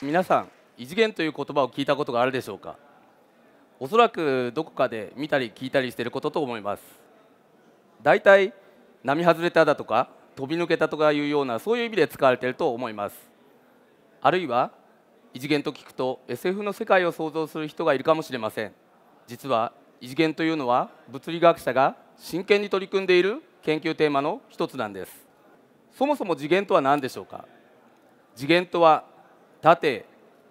皆さん異次元という言葉を聞いたことがあるでしょうかおそらくどこかで見たり聞いたりしていることと思います大体波外れただとか飛び抜けたとかいうようなそういう意味で使われていると思いますあるいは異次元と聞くと SF の世界を想像する人がいるかもしれません実は異次元というのは物理学者が真剣に取り組んでいる研究テーマの一つなんですそもそも次元とは何でしょうか次元とは縦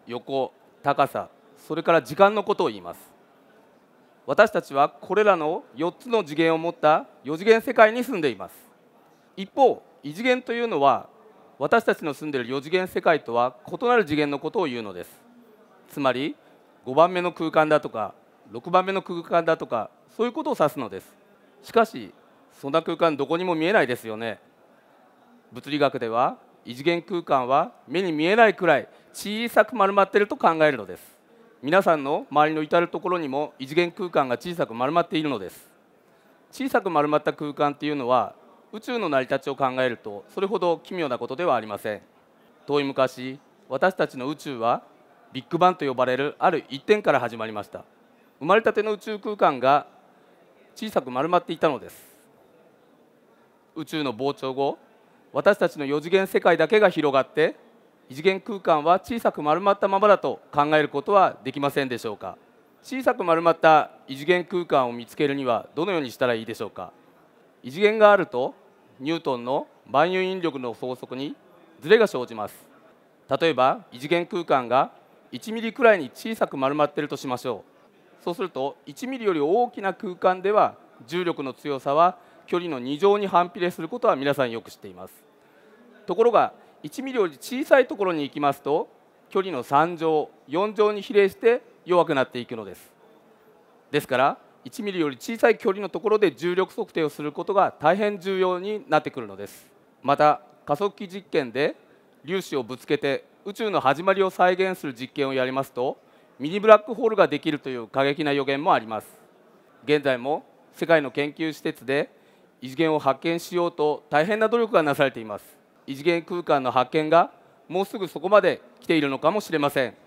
横高さそれから時間のことを言います私たちはこれらの4つの次元を持った4次元世界に住んでいます一方異次元というのは私たちの住んでいる4次元世界とは異なる次元のことを言うのですつまり5番目の空間だとか6番目の空間だとかそういうことを指すのですしかしそんな空間どこにも見えないですよね物理学では異次元空間は目に見えないくらい小さく丸まっていると考えるのです皆さんの周りの至る所にも異次元空間が小さく丸まっているのです小さく丸まった空間っていうのは宇宙の成り立ちを考えるとそれほど奇妙なことではありません遠い昔私たちの宇宙はビッグバンと呼ばれるある一点から始まりました生まれたての宇宙空間が小さく丸まっていたのです宇宙の膨張後私たちの4次元世界だけが広がって異次元空間は小さく丸まったままだと考えることはできませんでしょうか小さく丸まった異次元空間を見つけるにはどのようにしたらいいでしょうか異次元があるとニュートンの万有引力の法則にズレが生じます例えば異次元空間が1ミリくらいに小さく丸まっているとしましょうそうすると1ミリより大きな空間では重力の強さは距離の2乗に反比例することは皆さんよく知っていますところが1ミリより小さいところに行きますと距離の3乗4乗に比例して弱くなっていくのですですから1ミリより小さい距離のところで重力測定をすることが大変重要になってくるのですまた加速器実験で粒子をぶつけて宇宙の始まりを再現する実験をやりますとミニブラックホールができるという過激な予言もあります現在も世界の研究施設で異次元を発見しようと大変な努力がなされています異次元空間の発見がもうすぐそこまで来ているのかもしれません。